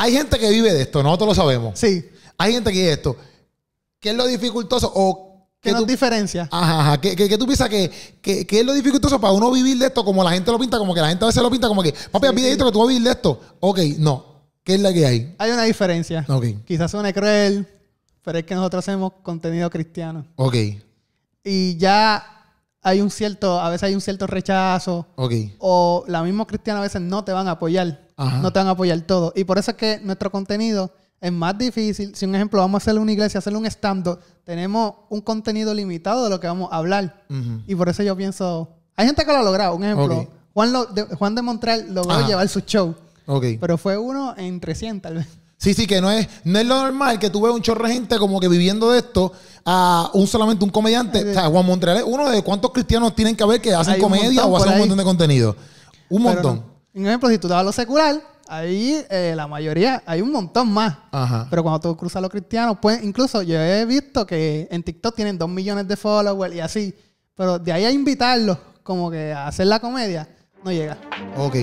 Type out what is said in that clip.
Hay gente que vive de esto, nosotros lo sabemos. Sí. Hay gente que vive de esto. ¿Qué es lo dificultoso o ¿Qué es diferencia? Ajá, ajá. ¿Qué, tú piensas que, es lo dificultoso para uno vivir de esto? Como la gente lo pinta, como que la gente a veces lo pinta como que, papi, sí, esto que tú vas a vivir de esto. Ok, no. ¿Qué es la que hay? Hay una diferencia. Ok. Quizás suene cruel, pero es que nosotros hacemos contenido cristiano. Ok. Y ya hay un cierto, a veces hay un cierto rechazo. Okay. O la misma cristiana a veces no te van a apoyar. No te van a apoyar todo. Y por eso es que nuestro contenido es más difícil. Si un ejemplo, vamos a hacer una iglesia, hacer un stand tenemos un contenido limitado de lo que vamos a hablar. Y por eso yo pienso, hay gente que lo ha logrado. Un ejemplo, Juan, de, Juan Montreal logró llevar su show. Okay. Pero fue uno en 300 tal vez. Sí, que no es, no es lo normal que tú veas un chorro de gente como que viviendo de esto a un solamente un comediante. o sea, Juan Montreal uno de cuántos cristianos tienen que ver que hacen comedia o hacen un montón de contenido. Un montón. por ejemplo, si tú te vas lo secular, ahí eh, la mayoría, hay un montón más. Pero cuando tú cruzas a los cristianos, pues incluso yo he visto que en TikTok tienen dos millones de followers y así. Pero de ahí a invitarlos como que a hacer la comedia, no llega. Ok.